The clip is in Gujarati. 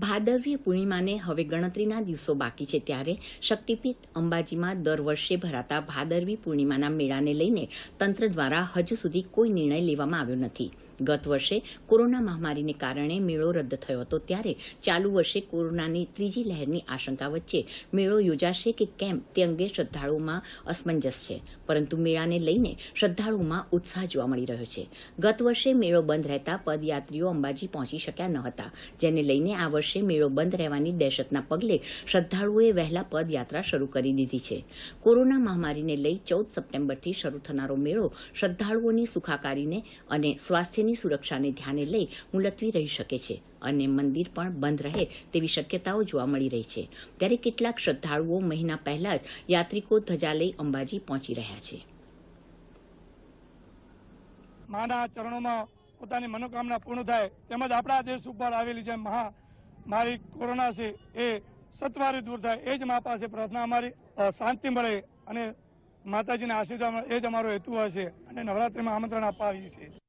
ભાદરવી પૂર્ણિમાને હવે ગણતરીના દિવસો બાકી છે ત્યારે શક્તિપીઠ અંબાજીમાં દર વર્ષે ભરાતા ભાદરવી પૂર્ણિમાના મેળાને લઈને તંત્ર દ્વારા હજુ સુધી કોઈ નિર્ણય લેવામાં આવ્યો નથી ગત વર્ષે કોરોના મહામારીને કારણે મેળો રદ થયો હતો ત્યારે ચાલુ વર્ષે કોરોનાની ત્રીજી લહેરની આશંકા વચ્ચે મેળો યોજાશે કે કેમ તે અંગે શ્રદ્ધાળુઓમાં અસમંજસ છે પરંતુ મેળાને લઈને શ્રદ્ધાળુઓમાં ઉત્સાહ જોવા મળી રહ્યો છે ગત વર્ષે મેળો બંધ રહેતા પદયાત્રીઓ અંબાજી પહોંચી શક્યા ન હતા જેને લઈને આ વર્ષે મેળો બંધ રહેવાની દહેશતના પગલે શ્રદ્ધાળુઓએ વહેલા પદયાત્રા શરૂ કરી દીધી છે કોરોના મહામારીને લઈ ચૌદ સપ્ટેમ્બરથી શરૂ થનારો મેળો શ્રદ્ધાળુઓની સુખાકારીને અને સ્વાસ્થ્યને લોકોની સુરક્ષાને ધ્યાને લઈ મુલતવી રહી શકે છે અને મંદિર પણ બંધ રહે તેવી શક્યતાઓ જોવા મળી રહી છે ત્યારે કેટલાક શ્રદ્ધાળુઓ મહિના પહેલા જ યાત્રિકો ધજા લઈ અંબાજી પહોંચી રહ્યા છે માના ચરણોમાં પોતાની મનોકામના પૂર્ણ થાય તેમજ આપણા દેશ ઉપર આવેલી જે મહા કોરોના છે એ સત્વારે દૂર થાય એ જ મા પાસે પ્રાર્થના અમારી શાંતિ મળે અને માતાજીના આશીર્વાદ એ જ અમારો હેતુ હશે અને નવરાત્રીમાં આમંત્રણ આપવા છીએ